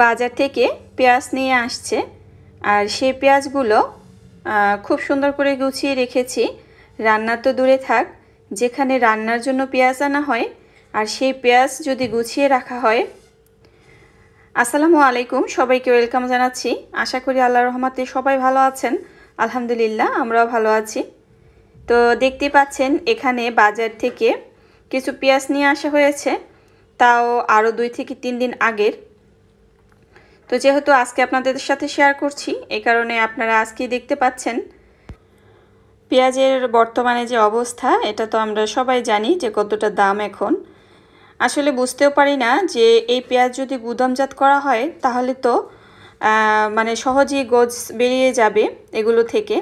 বাজার থেকে পেঁয়াজ নিয়ে আসছে আর সেই পেঁয়াজগুলো খুব সুন্দর করে গুছিয়ে রেখেছি রান্না তো দূরে থাক যেখানে রান্নার জন্য পেঁয়াজ আনা হয় আর সেই পেঁয়াজ যদি গুছিয়ে রাখা হয় আসসালামু আলাইকুম সবাইকে ওয়েলকাম জানাচ্ছি আশা করি আল্লাহ রহমাতে সবাই ভালো আছেন আলহামদুলিল্লাহ আমরাও ভালো আছি তো দেখতে পাচ্ছেন এখানে বাজার থেকে কিছু পেঁয়াজ নিয়ে আসা হয়েছে তাও আরও দুই থেকে তিন দিন আগের তো যেহেতু আজকে আপনাদের সাথে শেয়ার করছি এ কারণে আপনারা আজকেই দেখতে পাচ্ছেন পেঁয়াজের বর্তমানে যে অবস্থা এটা তো আমরা সবাই জানি যে কতটা দাম এখন আসলে বুঝতেও পারি না যে এই পেঁয়াজ যদি গুদামজাত করা হয় তাহলে তো মানে সহজেই গোজ বেরিয়ে যাবে এগুলো থেকে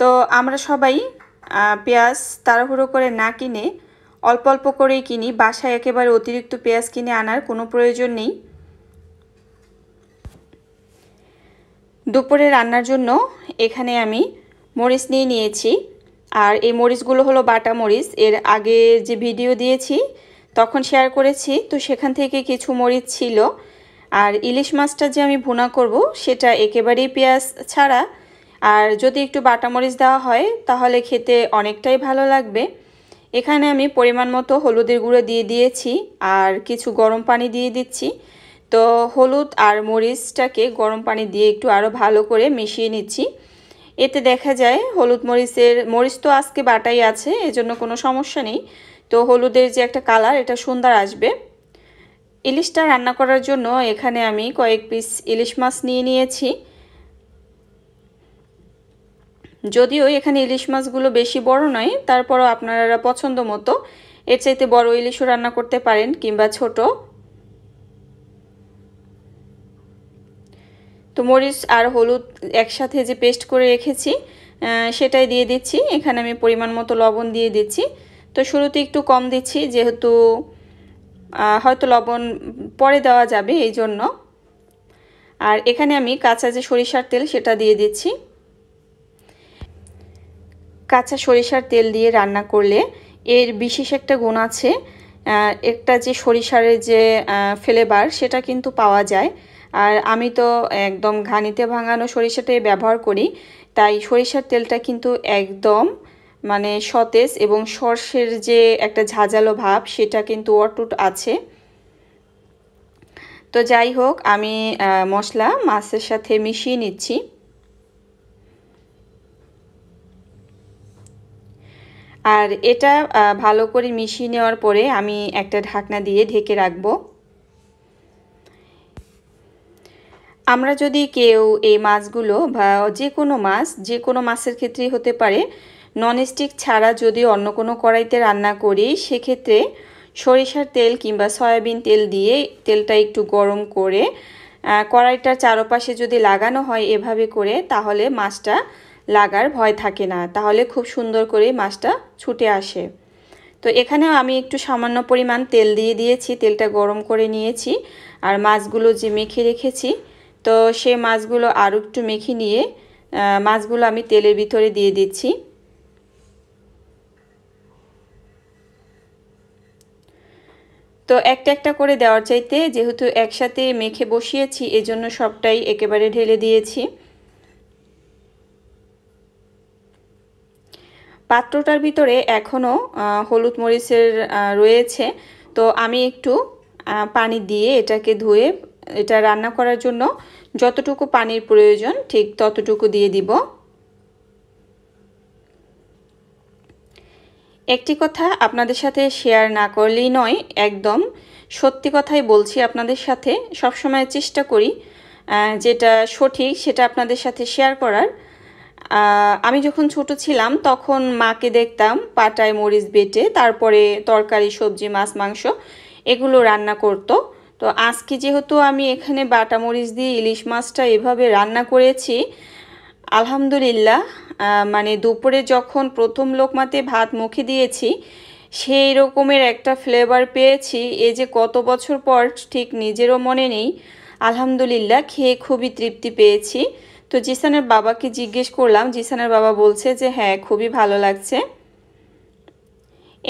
তো আমরা সবাই পেঁয়াজ তাড়াহুড়ো করে না কিনে অল্প অল্প করেই কিনি বাসায় একেবারে অতিরিক্ত পেঁয়াজ কিনে আনার কোনো প্রয়োজন নেই দুপুরে রান্নার জন্য এখানে আমি মরিচ নিয়ে নিয়েছি আর এই মরিচগুলো হলো বাটা মরিচ এর আগে যে ভিডিও দিয়েছি তখন শেয়ার করেছি তো সেখান থেকে কিছু মরিচ ছিল আর ইলিশ মাছটা যে আমি ভুনা করব সেটা একেবারেই পেঁয়াজ ছাড়া আর যদি একটু বাটা মরিচ দেওয়া হয় তাহলে খেতে অনেকটাই ভালো লাগবে এখানে আমি পরিমাণ মতো হলুদের গুঁড়ো দিয়ে দিয়েছি আর কিছু গরম পানি দিয়ে দিচ্ছি তো হলুদ আর মরিচটাকে গরম পানি দিয়ে একটু আরও ভালো করে মিশিয়ে নিচ্ছি এতে দেখা যায় হলুদ মরিচের মরিচ তো আজকে বাটাই আছে এজন্য কোনো সমস্যা নেই তো হলুদের যে একটা কালার এটা সুন্দর আসবে ইলিশটা রান্না করার জন্য এখানে আমি কয়েক পিস ইলিশ মাছ নিয়ে নিয়েছি যদিও এখানে ইলিশ মাছগুলো বেশি বড় নয় তারপরও আপনারা পছন্দ মতো এর চাইতে বড় ইলিশও রান্না করতে পারেন কিংবা ছোটো তো মরিচ আর হলুদ একসাথে যে পেস্ট করে রেখেছি সেটাই দিয়ে দিচ্ছি এখানে আমি পরিমাণ মতো লবণ দিয়ে দিচ্ছি তো শুরুতে একটু কম দিচ্ছি যেহেতু হয়তো লবণ পরে দেওয়া যাবে এই জন্য আর এখানে আমি কাঁচা যে সরিষার তেল সেটা দিয়ে দিচ্ছি কাঁচা সরিষার তেল দিয়ে রান্না করলে এর বিশেষ একটা গুণ আছে একটা যে সরিষারের যে ফ্লেভার সেটা কিন্তু পাওয়া যায় আর আমি তো একদম ঘানিতে ভাঙানো সরিষাটাই ব্যবহার করি তাই সরিষার তেলটা কিন্তু একদম মানে সতেজ এবং সর্ষের যে একটা ঝাঁঝালো ভাব সেটা কিন্তু অটুট আছে তো যাই হোক আমি মশলা মাছের সাথে মিশিয়ে নিচ্ছি আর এটা ভালো করে মিশিয়ে নেওয়ার পরে আমি একটা ঢাকনা দিয়ে ঢেকে রাখব আমরা যদি কেউ এই মাছগুলো বা যে কোনো মাছ যে কোনো মাছের ক্ষেত্রেই হতে পারে ননস্টিক ছাড়া যদি অন্য কোনো কড়াইতে রান্না করি সেক্ষেত্রে সরিষার তেল কিংবা সয়াবিন তেল দিয়ে তেলটা একটু গরম করে কড়াইটার চারপাশে যদি লাগানো হয় এভাবে করে তাহলে মাছটা লাগার ভয় থাকে না তাহলে খুব সুন্দর করে মাছটা ছুটে আসে তো এখানেও আমি একটু সামান্য পরিমাণ তেল দিয়ে দিয়েছি তেলটা গরম করে নিয়েছি আর মাছগুলো যে মেখে রেখেছি তো সে মাছগুলো আরও একটু মেখে নিয়ে মাছগুলো আমি তেলের ভিতরে দিয়ে দিচ্ছি তো একটা একটা করে দেওয়ার চাইতে যেহেতু একসাথে মেখে বসিয়েছি এজন্য সবটাই একেবারে ঢেলে দিয়েছি পাত্রটার ভিতরে এখনও হলুদ মরিচের রয়েছে তো আমি একটু পানি দিয়ে এটাকে ধুয়ে এটা রান্না করার জন্য যতটুকু পানির প্রয়োজন ঠিক ততটুকু দিয়ে দিব একটি কথা আপনাদের সাথে শেয়ার না করলেই নয় একদম সত্যি কথাই বলছি আপনাদের সাথে সবসময় চেষ্টা করি যেটা সঠিক সেটা আপনাদের সাথে শেয়ার করার আমি যখন ছোট ছিলাম তখন মাকে দেখতাম পাটায় মরিচ বেটে তারপরে তরকারি সবজি মাছ মাংস এগুলো রান্না করতো তো আজকে যেহেতু আমি এখানে বাটা মরিচ দিয়ে ইলিশ মাছটা এভাবে রান্না করেছি আলহামদুলিল্লাহ মানে দুপুরে যখন প্রথম লোকমাতে ভাত মুখে দিয়েছি সেই রকমের একটা ফ্লেভার পেয়েছি এ যে কত বছর পর ঠিক নিজেরও মনে নেই আলহামদুলিল্লাহ খেয়ে খুবই তৃপ্তি পেয়েছি তো জিসানের বাবাকে জিজ্ঞেস করলাম জিসানের বাবা বলছে যে হ্যাঁ খুবই ভালো লাগছে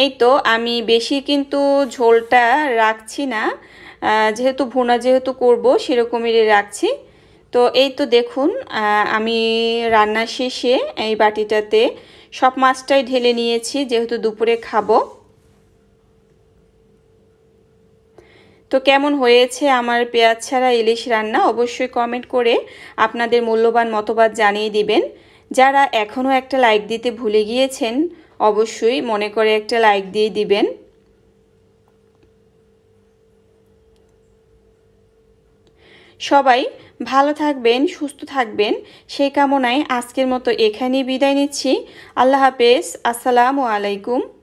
এই তো আমি বেশি কিন্তু ঝোলটা রাখছি না যেহেতু ভুনা যেহেতু করব সেরকমই রাখছি তো এই তো দেখুন আমি রান্না শেষে এই বাটিটাতে সব মাছটাই ঢেলে নিয়েছি যেহেতু দুপুরে খাবো তো কেমন হয়েছে আমার পেঁয়াজ ছাড়া ইলিশ রান্না অবশ্যই কমেন্ট করে আপনাদের মূল্যবান মতবাদ জানিয়ে দিবেন যারা এখনও একটা লাইক দিতে ভুলে গিয়েছেন অবশ্যই মনে করে একটা লাইক দিয়ে দিবেন সবাই ভালো থাকবেন সুস্থ থাকবেন সেই কামনায় আজকের মতো এখানেই বিদায় নিচ্ছি আল্লাহ হাফেজ আসসালামু আলাইকুম